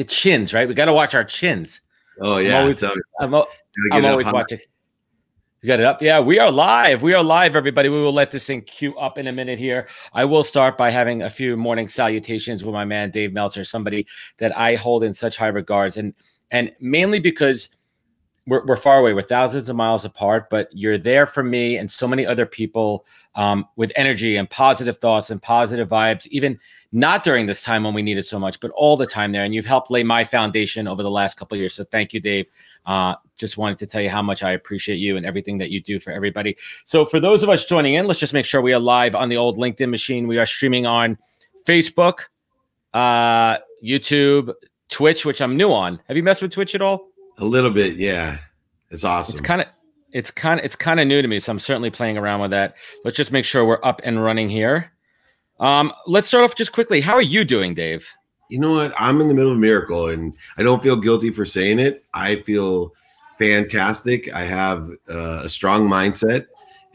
the chins, right? We got to watch our chins. Oh yeah, I'm always, I'm, I'm always watching. You got it up? Yeah, we are live. We are live, everybody. We will let this thing queue up in a minute here. I will start by having a few morning salutations with my man Dave Meltzer, somebody that I hold in such high regards, and and mainly because we're, we're far away. We're thousands of miles apart, but you're there for me and so many other people um, with energy and positive thoughts and positive vibes, even not during this time when we needed so much, but all the time there. And you've helped lay my foundation over the last couple years. So thank you, Dave. Uh, just wanted to tell you how much I appreciate you and everything that you do for everybody. So for those of us joining in, let's just make sure we are live on the old LinkedIn machine. We are streaming on Facebook, uh, YouTube, Twitch, which I'm new on. Have you messed with Twitch at all? A little bit, yeah. It's awesome. It's kind of it's kind of it's kind of new to me, so I'm certainly playing around with that. Let's just make sure we're up and running here. Um, let's start off just quickly. How are you doing, Dave? You know what? I'm in the middle of a miracle, and I don't feel guilty for saying it. I feel fantastic. I have uh, a strong mindset,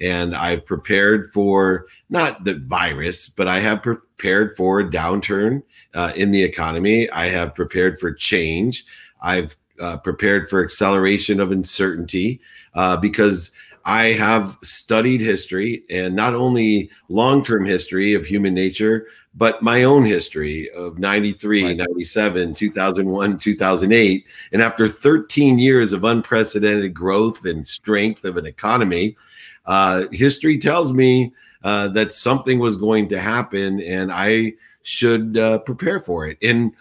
and I've prepared for not the virus, but I have prepared for a downturn uh, in the economy. I have prepared for change. I've uh, prepared for acceleration of uncertainty uh, because I have studied history and not only long term history of human nature, but my own history of 93, right. 97, 2001, 2008. And after 13 years of unprecedented growth and strength of an economy, uh, history tells me uh, that something was going to happen and I should uh, prepare for it. And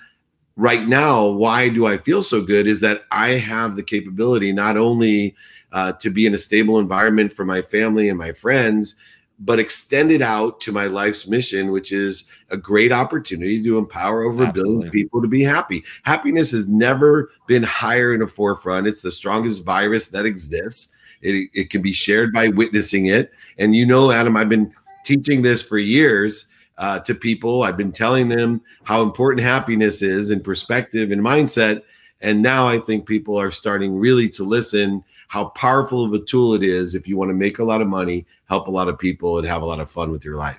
right now, why do I feel so good is that I have the capability not only uh, to be in a stable environment for my family and my friends, but extend it out to my life's mission, which is a great opportunity to empower over a billion people to be happy. Happiness has never been higher in the forefront. It's the strongest virus that exists. It, it can be shared by witnessing it. And you know, Adam, I've been teaching this for years uh, to people. I've been telling them how important happiness is in perspective and mindset. And now I think people are starting really to listen how powerful of a tool it is if you want to make a lot of money, help a lot of people, and have a lot of fun with your life.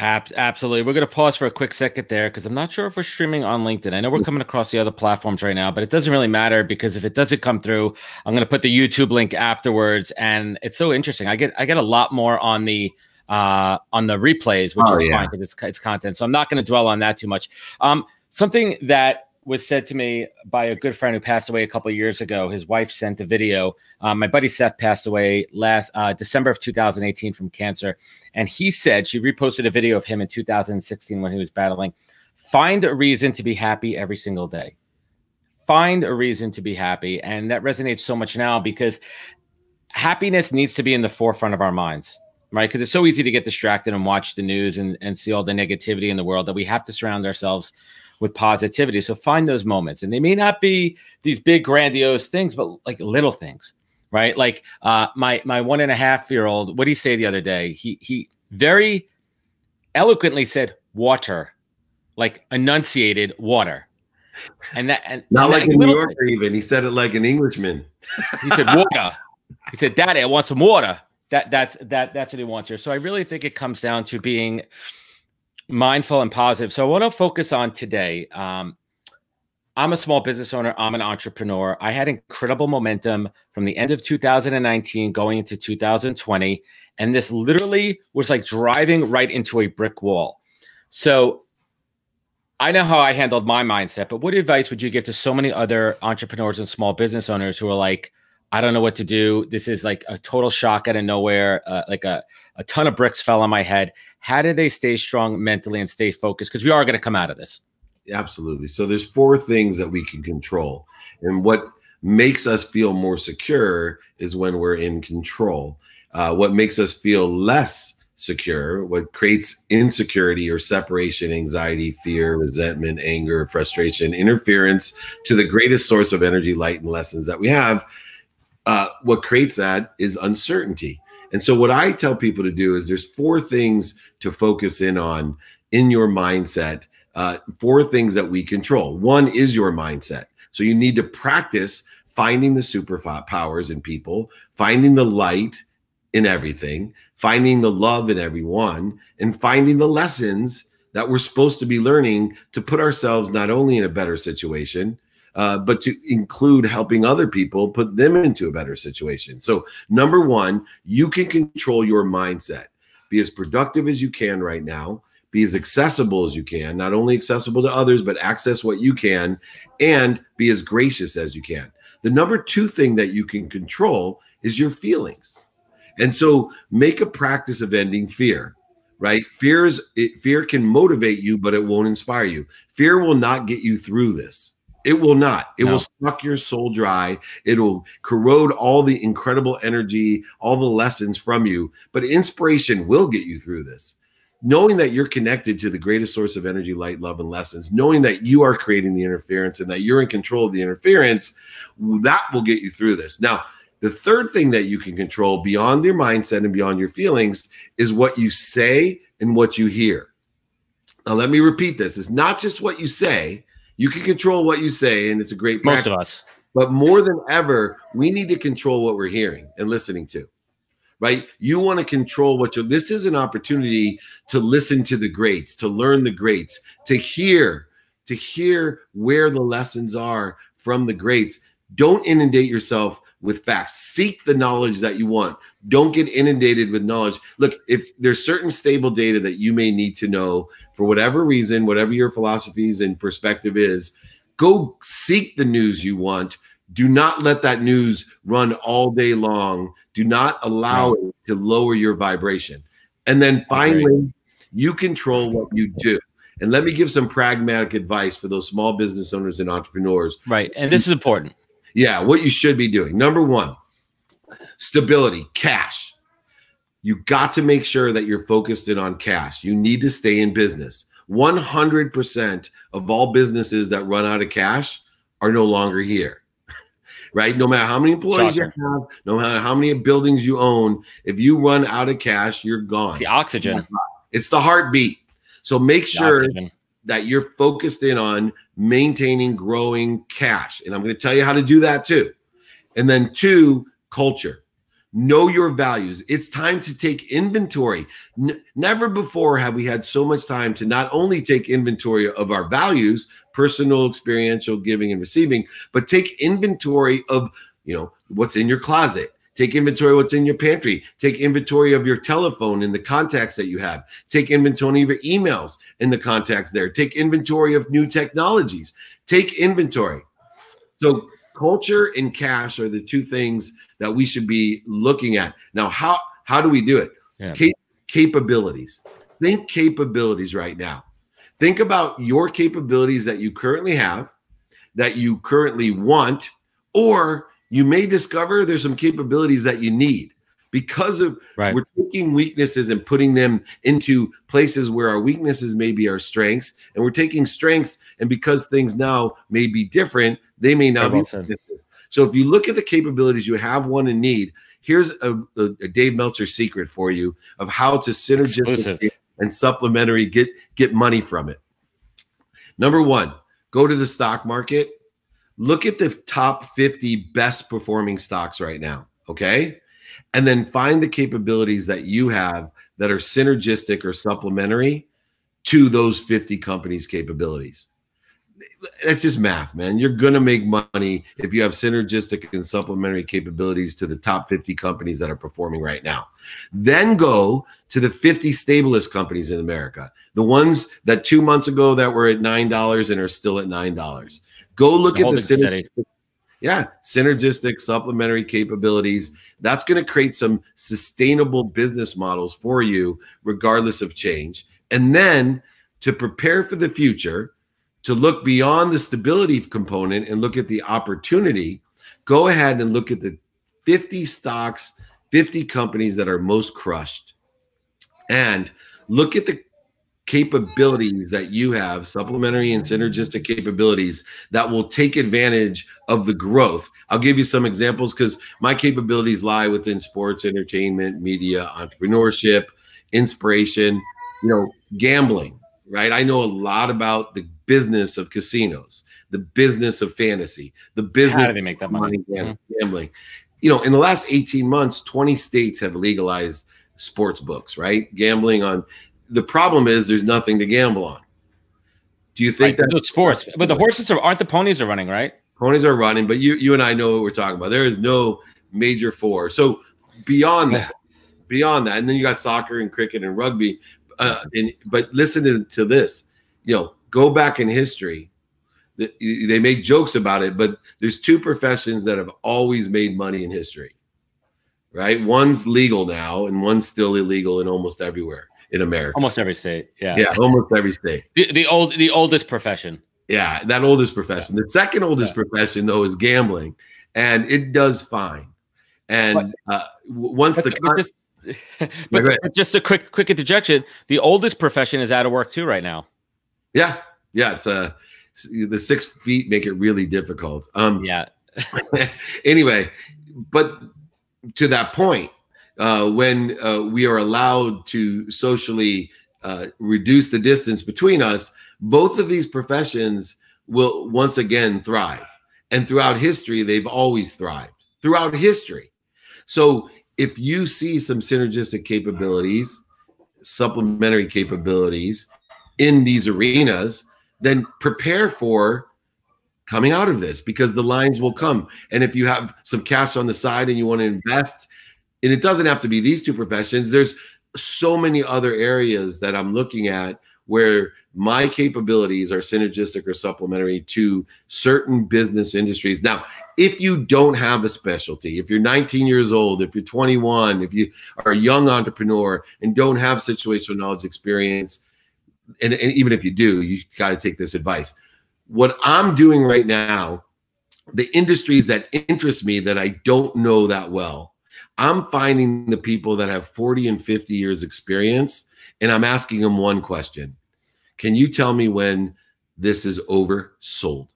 Absolutely. We're going to pause for a quick second there because I'm not sure if we're streaming on LinkedIn. I know we're mm-hmm. coming across the other platforms right now, but it doesn't really matter because if it doesn't come through, I'm going to put the YouTube link afterwards. And it's so interesting. I get I get a lot more on the uh, on the replays, which oh, is yeah. fine because it's, it's content. So I'm not going to dwell on that too much. Um, something that was said to me by a good friend who passed away a couple years ago. His wife sent a video. Um, my buddy Seth passed away last uh, December of 2018 from cancer, and he said she reposted a video of him in 2016 when he was battling. Find a reason to be happy every single day. Find a reason to be happy, and that resonates so much now because happiness needs to be in the forefront of our minds right? Because it's so easy to get distracted and watch the news and, and see all the negativity in the world that we have to surround ourselves with positivity. So find those moments. And they may not be these big, grandiose things, but like little things, right? Like uh, my my one and a half year old, what did he say the other day? He he very eloquently said water, like enunciated water. And that and not and like that, a New Yorker, thing. even he said it like an Englishman. He said water. he said, Daddy, I want some water that that's that that's what he wants here. So I really think it comes down to being mindful and positive. So I want to focus on today. Um, I'm a small business owner. I'm an entrepreneur. I had incredible momentum from the end of 2019 going into 2020. And this literally was like driving right into a brick wall. So I know how I handled my mindset, but what advice would you give to so many other entrepreneurs and small business owners who are like, I don't know what to do. This is like a total shock out of nowhere. Uh, like a, a ton of bricks fell on my head. How do they stay strong mentally and stay focused? Because we are going to come out of this. Absolutely. So there's four things that we can control. And what makes us feel more secure is when we're in control. Uh, what makes us feel less secure, what creates insecurity or separation, anxiety, fear, resentment, anger, frustration, interference to the greatest source of energy, light, and lessons that we have – uh, what creates that is uncertainty. And so, what I tell people to do is there's four things to focus in on in your mindset, uh, four things that we control. One is your mindset. So, you need to practice finding the superpowers in people, finding the light in everything, finding the love in everyone, and finding the lessons that we're supposed to be learning to put ourselves not only in a better situation, uh, but to include helping other people put them into a better situation. So, number one, you can control your mindset. Be as productive as you can right now. Be as accessible as you can, not only accessible to others, but access what you can and be as gracious as you can. The number two thing that you can control is your feelings. And so make a practice of ending fear, right? is it, fear can motivate you, but it won't inspire you. Fear will not get you through this. It will not. It no. will suck your soul dry. It will corrode all the incredible energy, all the lessons from you. But inspiration will get you through this. Knowing that you're connected to the greatest source of energy, light, love, and lessons, knowing that you are creating the interference and that you're in control of the interference, that will get you through this. Now, the third thing that you can control beyond your mindset and beyond your feelings is what you say and what you hear. Now, let me repeat this it's not just what you say, you can control what you say, and it's a great practice. most of us. But more than ever, we need to control what we're hearing and listening to. Right? You want to control what you're. This is an opportunity to listen to the greats, to learn the greats, to hear, to hear where the lessons are from the greats. Don't inundate yourself with facts. Seek the knowledge that you want. Don't get inundated with knowledge. Look, if there's certain stable data that you may need to know for whatever reason, whatever your philosophies and perspective is, go seek the news you want. Do not let that news run all day long. Do not allow right. it to lower your vibration. And then finally, right. you control what you do. And let me give some pragmatic advice for those small business owners and entrepreneurs. Right. And this is important. Yeah, what you should be doing. Number one, stability, cash. You got to make sure that you're focused in on cash. You need to stay in business. 100% of all businesses that run out of cash are no longer here. Right? No matter how many employees Shocker. you have, no matter how many buildings you own, if you run out of cash, you're gone. It's the oxygen. It's the heartbeat. So make sure that you're focused in on maintaining growing cash. And I'm going to tell you how to do that too. And then, two, culture. Know your values. It's time to take inventory. N never before have we had so much time to not only take inventory of our values, personal, experiential, giving, and receiving, but take inventory of you know what's in your closet Take inventory what's in your pantry. Take inventory of your telephone and the contacts that you have. Take inventory of your emails and the contacts there. Take inventory of new technologies. Take inventory. So culture and cash are the two things that we should be looking at. Now, how how do we do it? Yeah. Cap capabilities. Think capabilities right now. Think about your capabilities that you currently have, that you currently want, or you may discover there's some capabilities that you need because of right. we're taking weaknesses and putting them into places where our weaknesses may be our strengths and we're taking strengths and because things now may be different they may not be so if you look at the capabilities you have one in need here's a, a, a dave meltzer secret for you of how to synergistic and supplementary get get money from it number one go to the stock market Look at the top 50 best performing stocks right now. Okay. And then find the capabilities that you have that are synergistic or supplementary to those 50 companies' capabilities. That's just math, man. You're going to make money if you have synergistic and supplementary capabilities to the top 50 companies that are performing right now. Then go to the 50 stablest companies in America, the ones that two months ago that were at $9 and are still at $9. Go look at the synergistic, yeah, synergistic supplementary capabilities. That's going to create some sustainable business models for you, regardless of change. And then to prepare for the future, to look beyond the stability component and look at the opportunity, go ahead and look at the 50 stocks, 50 companies that are most crushed. And look at the capabilities that you have, supplementary and synergistic capabilities that will take advantage of the growth. I'll give you some examples because my capabilities lie within sports, entertainment, media, entrepreneurship, inspiration, you know, gambling, right? I know a lot about the business of casinos, the business of fantasy, the business How do they make that money? Mm-hmm. Gambling. Mm -hmm. You know, in the last 18 months, 20 states have legalized sports books, right? Gambling on the problem is there's nothing to gamble on. Do you think right, that sports? But the horses are, aren't the ponies are running, right? Ponies are running, but you you and I know what we're talking about. There is no major four. So beyond that, beyond that, and then you got soccer and cricket and rugby. Uh, and but listen to, to this, you know, go back in history. they make jokes about it, but there's two professions that have always made money in history, right? One's legal now, and one's still illegal in almost everywhere in America. Almost every state. Yeah. Yeah. Almost every state. The, the old, the oldest profession. Yeah, that oldest profession. The second oldest yeah. profession though is gambling, and it does fine. And but, uh, once but, the but just, but, but just a quick quick interjection: the oldest profession is out of work too right now. Yeah, yeah, it's a uh, the six feet make it really difficult. Um, yeah. anyway, but to that point, uh, when uh, we are allowed to socially uh, reduce the distance between us, both of these professions will once again thrive. And throughout history, they've always thrived throughout history. So if you see some synergistic capabilities, supplementary capabilities in these arenas, then prepare for coming out of this because the lines will come. And if you have some cash on the side and you want to invest and it doesn't have to be these two professions. There's so many other areas that I'm looking at where my capabilities are synergistic or supplementary to certain business industries. Now, if you don't have a specialty, if you're 19 years old, if you're 21, if you are a young entrepreneur and don't have situational knowledge experience, and, and even if you do, you got to take this advice. What I'm doing right now, the industries that interest me that I don't know that well, I'm finding the people that have 40 and 50 years experience and I'm asking them one question. Can you tell me when this is oversold?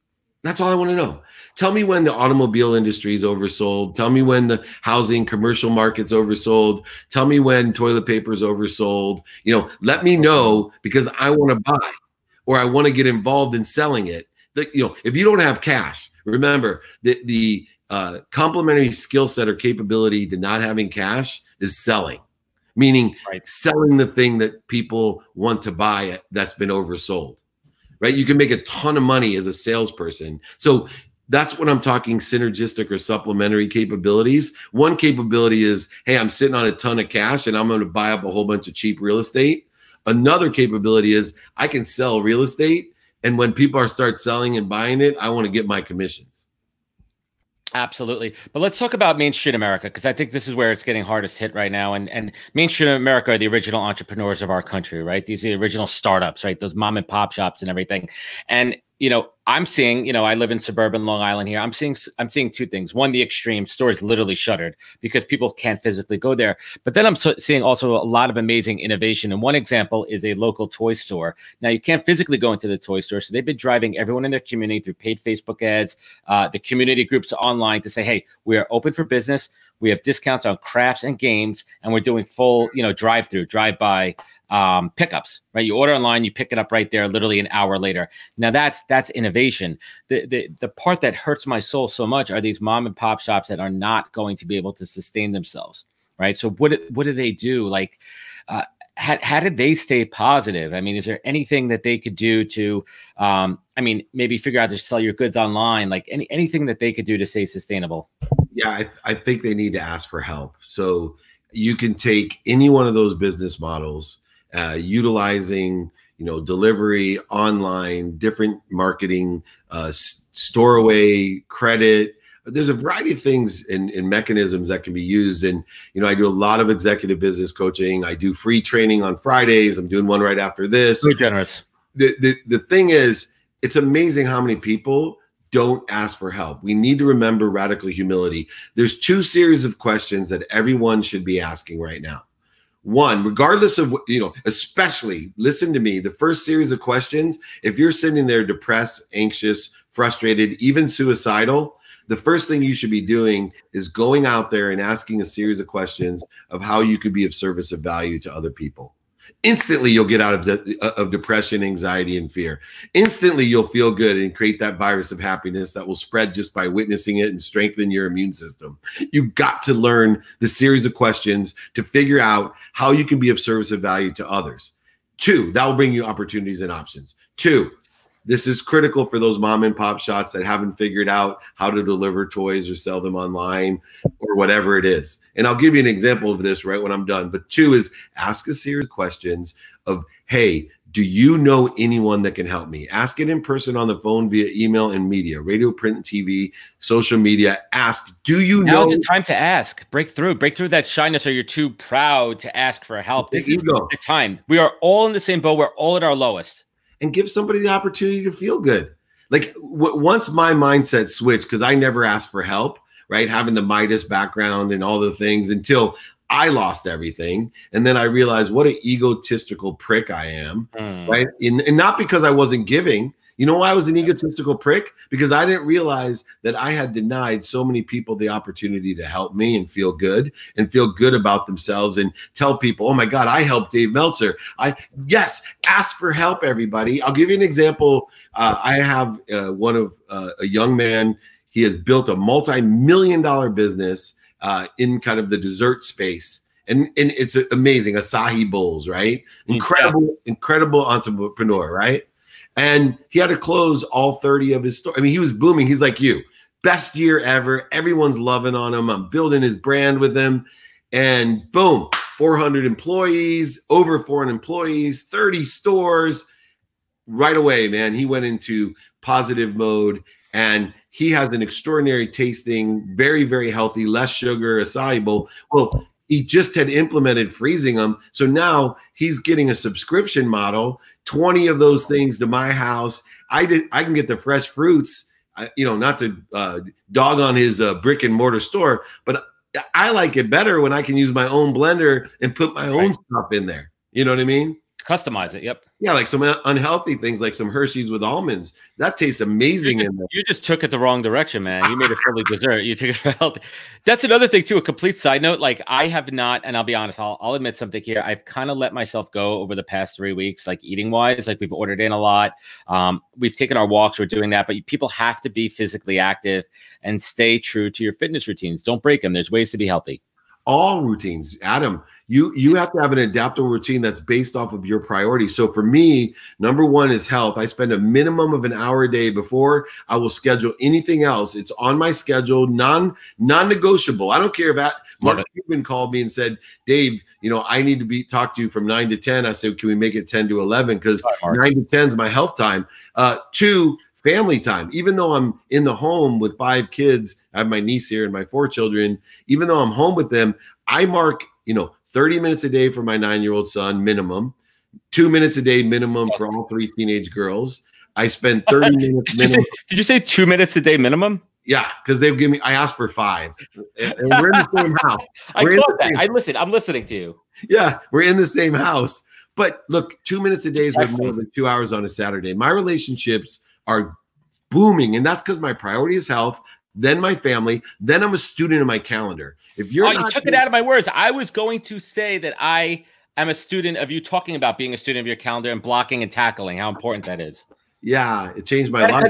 That's all I want to know. Tell me when the automobile industry is oversold. Tell me when the housing commercial market's oversold. Tell me when toilet paper is oversold. You know, let me know because I want to buy or I want to get involved in selling it. That you know, if you don't have cash, remember that the uh, complementary skill set or capability to not having cash is selling, meaning right. selling the thing that people want to buy that's been oversold, right? You can make a ton of money as a salesperson. So that's what I'm talking synergistic or supplementary capabilities. One capability is, hey, I'm sitting on a ton of cash and I'm going to buy up a whole bunch of cheap real estate. Another capability is I can sell real estate. And when people are start selling and buying it, I want to get my commissions. Absolutely. But let's talk about Main Street America because I think this is where it's getting hardest hit right now. And and Main Street America are the original entrepreneurs of our country, right? These are the original startups, right? Those mom and pop shops and everything. And you know, I'm seeing, you know, I live in suburban Long Island here. I'm seeing, I'm seeing two things. One, the extreme stores literally shuttered because people can't physically go there. But then I'm so seeing also a lot of amazing innovation. And one example is a local toy store. Now you can't physically go into the toy store, so they've been driving everyone in their community through paid Facebook ads, uh, the community groups online to say, hey, we are open for business. We have discounts on crafts and games, and we're doing full, you know, drive through, drive by um, pickups. Right, you order online, you pick it up right there, literally an hour later. Now that's that's innovation. The the the part that hurts my soul so much are these mom and pop shops that are not going to be able to sustain themselves. Right. So what what do they do? Like. Uh, how, how, did they stay positive? I mean, is there anything that they could do to, um, I mean, maybe figure out to sell your goods online, like any anything that they could do to stay sustainable? yeah, I, th- I think they need to ask for help. So you can take any one of those business models, uh, utilizing you know delivery, online, different marketing, uh, store away, credit. There's a variety of things and, mechanisms that can be used. And you know, I do a lot of executive business coaching. I do free training on Fridays. I'm doing one right after this. So generous. The, the the thing is, it's amazing how many people don't ask for help. We need to remember radical humility. There's two series of questions that everyone should be asking right now. One, regardless of what, you know, especially listen to me, the first series of questions, if you're sitting there depressed, anxious, frustrated, even suicidal, the first thing you should be doing is going out there and asking a series of questions of how you could be of service of value to other people. Instantly, you'll get out of the uh, of depression, anxiety, and fear. Instantly, you'll feel good and create that virus of happiness that will spread just by witnessing it and strengthen your immune system. You have got to learn the series of questions to figure out how you can be of service of value to others. Two, that will bring you opportunities and options. Two, this is critical for those mom and pop shots that haven't figured out how to deliver toys or sell them online or whatever it is. And I'll give you an example of this right when I'm done. But two is ask a series of questions of, hey, do you know anyone that can help me? Ask it in person, on the phone, via email and media, radio, print, TV, social media. Ask, do you now know? Now's the time to ask. Break through. Break through that shyness or you're too proud to ask for help. This is the time. We are all in the same boat. We're all at our lowest and give somebody the opportunity to feel good. Like once my mindset switched, because I never asked for help, right? Having the Midas background and all the things until I lost everything. And then I realized what an egotistical prick I am, mm. right? and not because I wasn't giving, you know why I was an egotistical prick? Because I didn't realize that I had denied so many people the opportunity to help me and feel good and feel good about themselves and tell people, oh my God, I helped Dave Meltzer. I, yes, ask for help, everybody. I'll give you an example. Uh, I have uh, one of uh, a young man, he has built a multi million dollar business uh, in kind of the dessert space and and it's amazing Asahi Bowls, right? Mm, incredible, yeah. incredible entrepreneur, right? And he had to close all 30 of his stores. I mean, he was booming. He's like you, best year ever. Everyone's loving on him. I'm building his brand with him. And boom, 400 employees, over 400 employees, 30 stores. Right away, man, he went into positive mode and he has an extraordinary tasting, very, very healthy, less sugar, a soluble. Well, he just had implemented freezing them. So now he's getting a subscription model 20 of those things to my house. I did, I can get the fresh fruits, I, you know, not to uh, dog on his uh, brick and mortar store, but I like it better when I can use my own blender and put my right. own stuff in there. You know what I mean? customize it. Yep. Yeah, like some unhealthy things, like some Hershey's with almonds. That tastes amazing. You just, you just took it the wrong direction, man. You made it fully dessert. You took it for healthy. That's another thing too. A complete side note. Like I have not, and I'll be honest. I'll, I'll admit something here. I've kind of let myself go over the past three weeks, like eating wise. Like we've ordered in a lot. Um, we've taken our walks. We're doing that, but people have to be physically active and stay true to your fitness routines. Don't break them. There's ways to be healthy all routines adam you you have to have an adaptable routine that's based off of your priorities so for me number one is health i spend a minimum of an hour a day before i will schedule anything else it's on my schedule non non-negotiable i don't care about Mark Cuban called me and said, Dave, you know, I need to be talk to you from nine to 10. I said, can we make it 10 to 11? Because nine to 10 is my health time. Uh, two, family time. Even though I'm in the home with five kids, I have my niece here and my four children. Even though I'm home with them, I mark, you know, 30 minutes a day for my nine year old son, minimum, two minutes a day, minimum for all three teenage girls. I spend 30 minutes. did, you say, did, you say, two minutes a day minimum? Yeah, because they've given me, I asked for five. And, we're in the same house. I caught that. I listen. I'm listening to you. Yeah, we're in the same house. But look, two minutes a day is more than two hours on a Saturday. My relationships are booming. And that's because my priority is health, then my family, then I'm a student in my calendar. If you're oh, you took doing- it out of my words, I was going to say that I am a student of you talking about being a student of your calendar and blocking and tackling, how important that is. Yeah, it changed my life.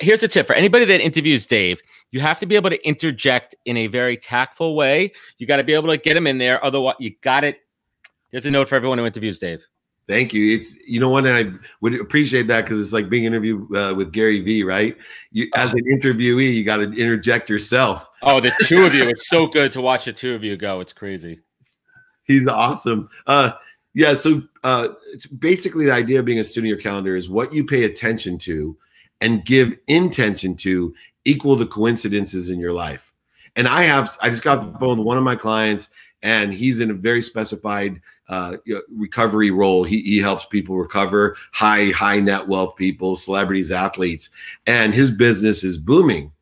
Here's a tip for anybody that interviews Dave. You have to be able to interject in a very tactful way. You got to be able to get him in there. Otherwise, you got it. There's a note for everyone who interviews Dave. Thank you. It's you know what I would appreciate that because it's like being interviewed uh, with Gary Vee, right? You ah. as an interviewee, you got to interject yourself. Oh, the two of you! it's so good to watch the two of you go. It's crazy. He's awesome. Uh, yeah. So uh, basically, the idea of being a student of your calendar is what you pay attention to and give intention to equal the coincidences in your life. And I have I just got the phone with one of my clients, and he's in a very specified uh, recovery role. He, he helps people recover, high high net wealth people, celebrities, athletes, and his business is booming.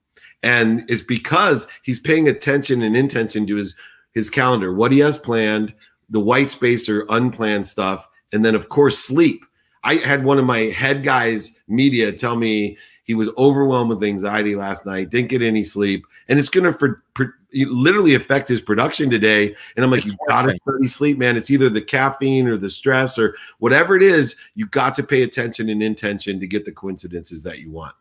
And it's because he's paying attention and intention to his his calendar, what he has planned, the white space or unplanned stuff, and then of course sleep. I had one of my head guys media tell me he was overwhelmed with anxiety last night, didn't get any sleep, and it's going to for literally affect his production today. And I'm like, you got to study sleep, man. It's either the caffeine or the stress or whatever it is. You got to pay attention and intention to get the coincidences that you want.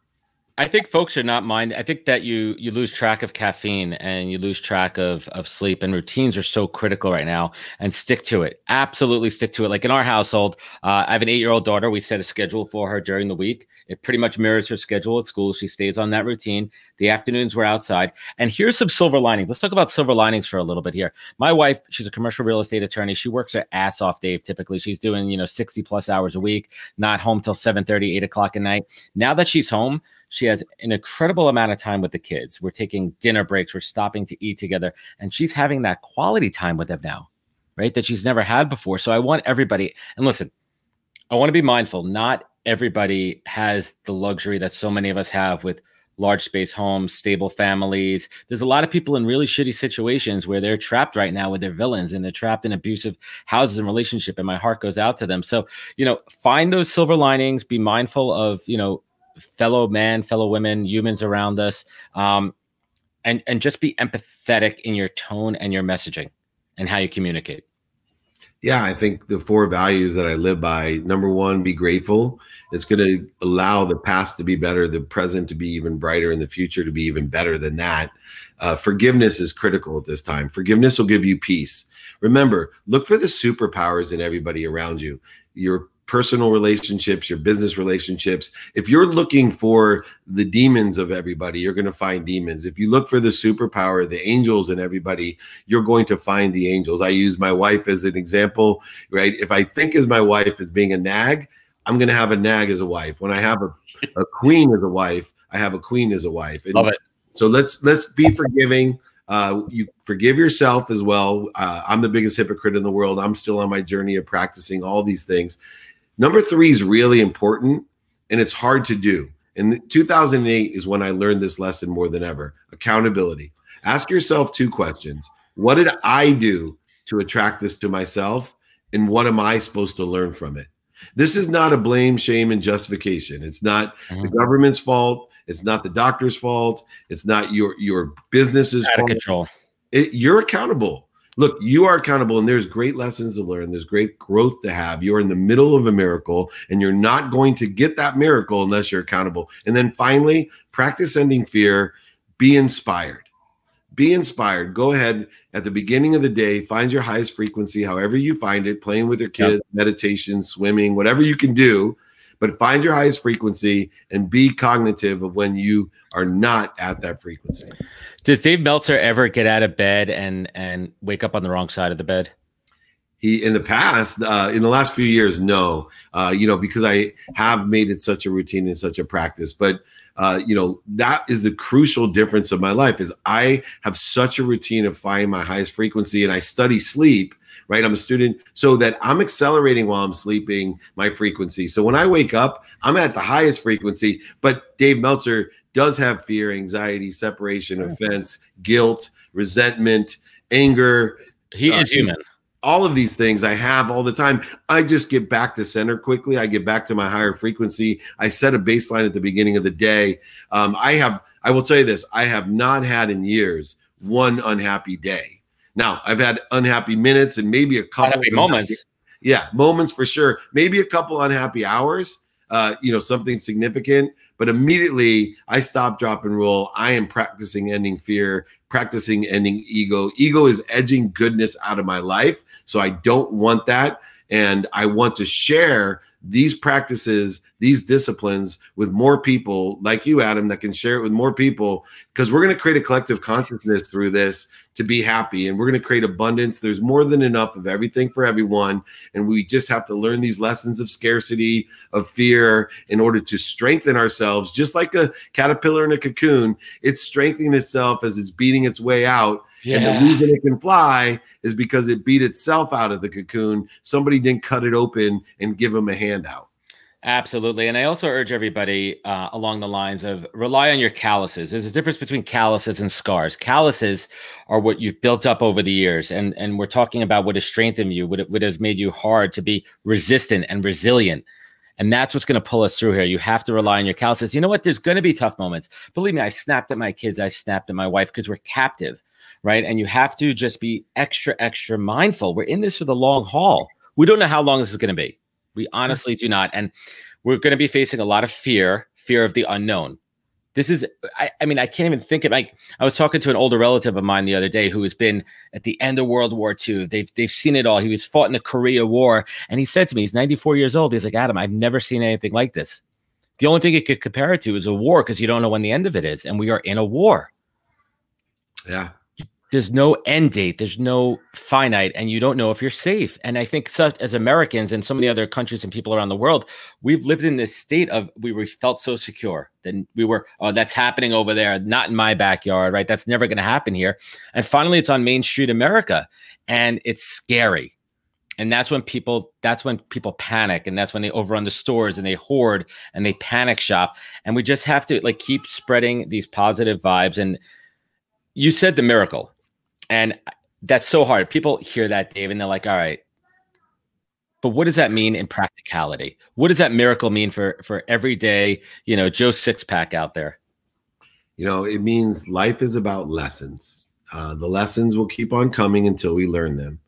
I think folks are not mind. I think that you you lose track of caffeine and you lose track of of sleep and routines are so critical right now. And stick to it. Absolutely stick to it. Like in our household, uh, I have an eight year old daughter. We set a schedule for her during the week. It pretty much mirrors her schedule at school. She stays on that routine. The afternoons we're outside. And here's some silver linings. Let's talk about silver linings for a little bit here. My wife, she's a commercial real estate attorney. She works her ass off, Dave. Typically, she's doing you know sixty plus hours a week, not home till 7 30, 8 o'clock at night. Now that she's home. She has an incredible amount of time with the kids. We're taking dinner breaks, we're stopping to eat together, and she's having that quality time with them now, right? That she's never had before. So I want everybody, and listen, I want to be mindful, not everybody has the luxury that so many of us have with large space homes, stable families. There's a lot of people in really shitty situations where they're trapped right now with their villains and they're trapped in abusive houses and relationship and my heart goes out to them. So, you know, find those silver linings, be mindful of, you know, fellow man, fellow women, humans around us, um, and and just be empathetic in your tone and your messaging and how you communicate. Yeah, I think the four values that I live by number one, be grateful. It's going to allow the past to be better, the present to be even brighter, and the future to be even better than that. Uh, forgiveness is critical at this time. Forgiveness will give you peace. Remember, look for the superpowers in everybody around you your personal relationships, your business relationships. If you're looking for the demons of everybody, you're going to find demons. If you look for the superpower, the angels in everybody, you're going to find the angels. I use my wife as an example, right? If I think as my wife as being a nag, I'm going to have a nag as a wife. When I have a, a queen as a wife, I have a queen as a wife. And Love it. So let's let's be forgiving. Uh, you forgive yourself as well. Uh, I'm the biggest hypocrite in the world. I'm still on my journey of practicing all these things. Number three is really important and it's hard to do. And 2008 is when I learned this lesson more than ever accountability. Ask yourself two questions What did I do to attract this to myself? And what am I supposed to learn from it? This is not a blame, shame, and justification. It's not mm-hmm. the government's fault. It's not the doctor's fault. It's not your your business's out fault. control. It, you're accountable look, you are accountable and there's great lessons to learn. There's great growth to have. You're in the middle of a miracle and you're not going to get that miracle unless you're accountable. And then finally, practice ending fear, be inspired. Be inspired. Go ahead at the beginning of the day, find your highest frequency, however you find it, playing with your kids, yep. meditation, swimming, whatever you can do but find your highest frequency and be cognitive of when you are not at that frequency. Does Dave Meltzer ever get out of bed and and wake up on the wrong side of the bed? He in the past, uh, in the last few years, no, uh, you know, because I have made it such a routine and such a practice, but. Uh, you know that is the crucial difference of my life is i have such a routine of finding my highest frequency and i study sleep right? I'm a student so that I'm accelerating while I'm sleeping my frequency. So when I wake up, I'm at the highest frequency. But Dave Meltzer does have fear, anxiety, separation, sure. offense, guilt, resentment, anger. He uh, is human. All of these things I have all the time. I just get back to center quickly. I get back to my higher frequency. I set a baseline at the beginning of the day. Um, I have, I will tell you this, I have not had in years one unhappy day now, I've had unhappy minutes and maybe a couple unhappy moments. Unhappy, yeah, moments for sure. Maybe a couple unhappy hours, uh, you know, something significant. But immediately I stop, drop, and roll. I am practicing ending fear, practicing ending ego. Ego is edging goodness out of my life. So I don't want that. And I want to share these practices, these disciplines with more people like you, Adam, that can share it with more people because we're going to create a collective consciousness through this to be happy. And we're going to create abundance. There's more than enough of everything for everyone. And we just have to learn these lessons of scarcity, of fear, in order to strengthen ourselves. Just like a caterpillar in a cocoon, it's strengthening itself as it's beating its way out. Yeah. And the reason it can fly is because it beat itself out of the cocoon. Somebody didn't cut it open and give them a handout. Absolutely. And I also urge everybody uh, along the lines of rely on your calluses. There's a difference between calluses and scars. Calluses are what you've built up over the years. And, and we're talking about what has strengthened you, what, what has made you hard to be resistant and resilient. And that's what's going to pull us through here. You have to rely on your calluses. You know what? There's going to be tough moments. Believe me, I snapped at my kids, I snapped at my wife because we're captive, right? And you have to just be extra, extra mindful. We're in this for the long haul. We don't know how long this is going to be we hmm. honestly do not. And we're going to be facing a lot of fear, fear of the unknown. This is, I, I mean, I can't even think of like, I was talking to an older relative of mine the other day who has been at the end of World War II. They've, they've seen it all. He was fought in the Korea War. And he said to me, he's 94 years old. He's like, Adam, I've never seen anything like this. The only thing you could compare it to is a war because you don't know when the end of it is. And we are in a war. Yeah there's no end date there's no finite and you don't know if you're safe and i think such as americans and so many other countries and people around the world we've lived in this state of we were felt so secure then we were oh that's happening over there not in my backyard right that's never going to happen here and finally it's on main street america and it's scary and that's when people that's when people panic and that's when they overrun the stores and they hoard and they panic shop and we just have to like keep spreading these positive vibes and you said the miracle and that's so hard. People hear that, Dave, and they're like, all right, but what does that mean in practicality? What does that miracle mean for for everyday, you know, Joe six pack out there? You know, it means life is about lessons. Uh, the lessons will keep on coming until we learn them.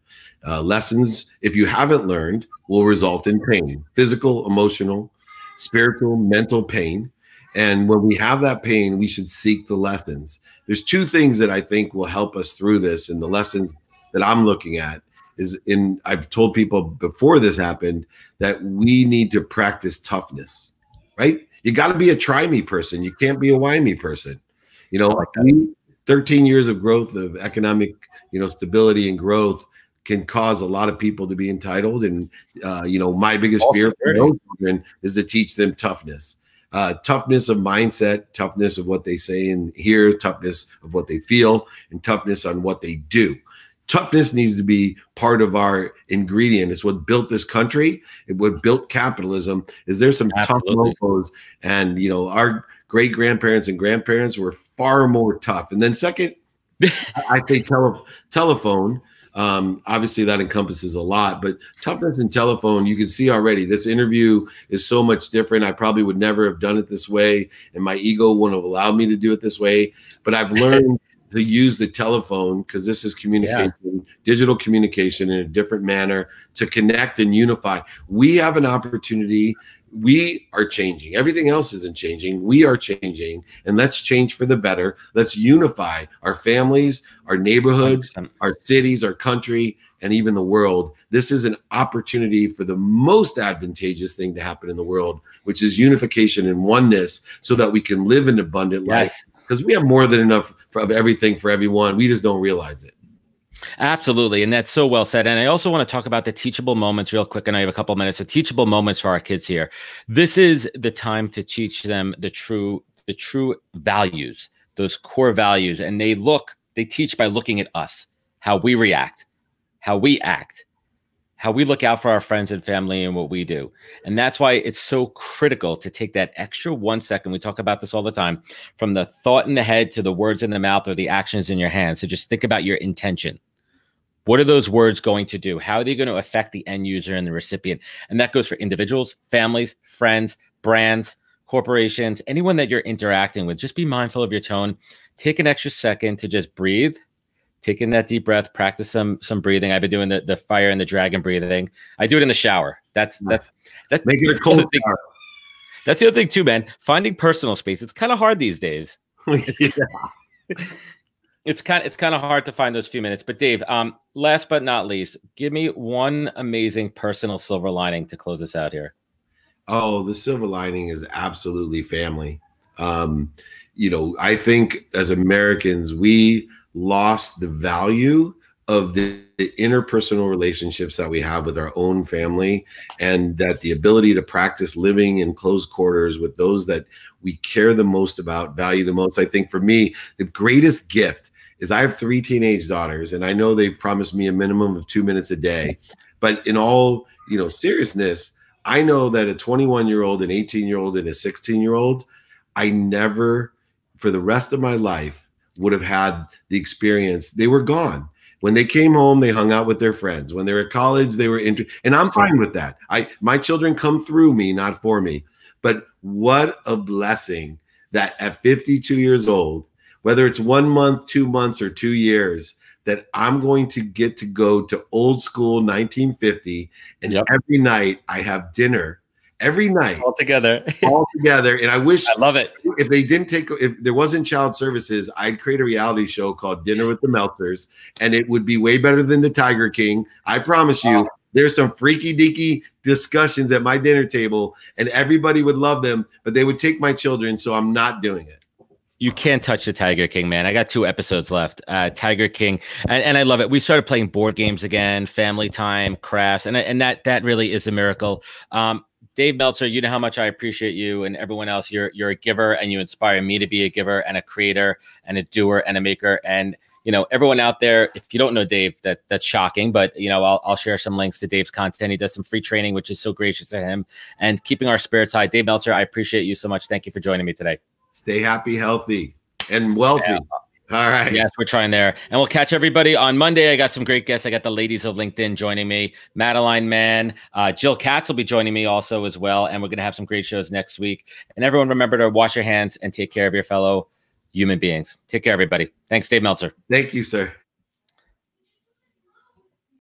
Uh, lessons, if you haven't learned, will result in pain physical, emotional, spiritual, mental pain. And when we have that pain, we should seek the lessons there's two things that I think will help us through this and the lessons that I'm looking at is in I've told people before this happened that we need to practice toughness, right? You got to be a try me person. You can't be a why me person. You know, like 13 years of growth of economic, you know, stability and growth can cause a lot of people to be entitled. And uh, you know, my biggest also fear for children is to teach them toughness uh, toughness of mindset, toughness of what they say and hear, toughness of what they feel, and toughness on what they do. Toughness needs to be part of our ingredient. It's what built this country. It what built capitalism. Is there some Absolutely. tough locos, and you know our great grandparents and grandparents were far more tough. And then second, I say tele- telephone um, obviously, that encompasses a lot, but toughness and telephone, you can see already this interview is so much different. I probably would never have done it this way, and my ego wouldn't have allowed me to do it this way. But I've learned to use the telephone because this is communication, yeah. digital communication in a different manner to connect and unify. We have an opportunity we are changing. Everything else isn't changing. We are changing, and let's change for the better. Let's unify our families, our neighborhoods, our cities, our country, and even the world. This is an opportunity for the most advantageous thing to happen in the world, which is unification and oneness, so that we can live an abundant yes. life. Because we have more than enough of everything for everyone. We just don't realize it. Absolutely. And that's so well said. And I also want to talk about the teachable moments real quick. And I have a couple minutes. The teachable moments for our kids here. This is the time to teach them the true, the true values, those core values. And they look, they teach by looking at us, how we react, how we act, how we look out for our friends and family and what we do. And that's why it's so critical to take that extra one second. We talk about this all the time from the thought in the head to the words in the mouth or the actions in your hands. So just think about your intention. What are those words going to do? How are they going to affect the end user and the recipient? And that goes for individuals, families, friends, brands, corporations, anyone that you're interacting with. Just be mindful of your tone. Take an extra second to just breathe. Take in that deep breath, practice some some breathing. I've been doing the, the fire and the dragon breathing. I do it in the shower. That's that's that's make it a cold shower. That's the other thing too, man. Finding personal space. It's kind of hard these days. yeah it's kind of, it's kind of hard to find those few minutes. But Dave, um, last but not least, give me one amazing personal silver lining to close us out here. Oh, the silver lining is absolutely family. Um, you know, I think as Americans, we lost the value of the, the, interpersonal relationships that we have with our own family and that the ability to practice living in close quarters with those that we care the most about value the most i think for me the greatest gift is I have three teenage daughters, and I know they've promised me a minimum of two minutes a day. But in all you know seriousness, I know that a 21 year old, an 18 year old, and a 16 year old, I never, for the rest of my life, would have had the experience. They were gone. When they came home, they hung out with their friends. When they were at college, they were into, and I'm fine with that. I my children come through me, not for me. But what a blessing that at 52 years old, whether it's one month, two months, or two years, that I'm going to get to go to old school 1950. And yep. every night I have dinner every night all together all together and i wish i love it if they didn't take if there wasn't child services i'd create a reality show called dinner with the melters and it would be way better than the tiger king i promise you there's some freaky deaky discussions at my dinner table and everybody would love them but they would take my children so i'm not doing it you can't touch the Tiger King, man. I got two episodes left. Uh, Tiger King, and, and I love it. We started playing board games again, family time, crafts, and and that that really is a miracle. Um, Dave Meltzer, you know how much I appreciate you and everyone else. You're you're a giver, and you inspire me to be a giver and a creator and a doer and a maker. And you know, everyone out there, if you don't know Dave, that that's shocking. But you know, I'll I'll share some links to Dave's content. He does some free training, which is so gracious to him, and keeping our spirits high. Dave Meltzer, I appreciate you so much. Thank you for joining me today. Stay happy, healthy, and wealthy. Yeah. All right. Yes, we're trying there. And we'll catch everybody on Monday. I got some great guests. I got the ladies of LinkedIn joining me, Madeline Mann, uh, Jill Katz will be joining me also as well. And we're going to have some great shows next week. And everyone remember to wash your hands and take care of your fellow human beings. Take care, everybody. Thanks, Dave Meltzer. Thank you, sir.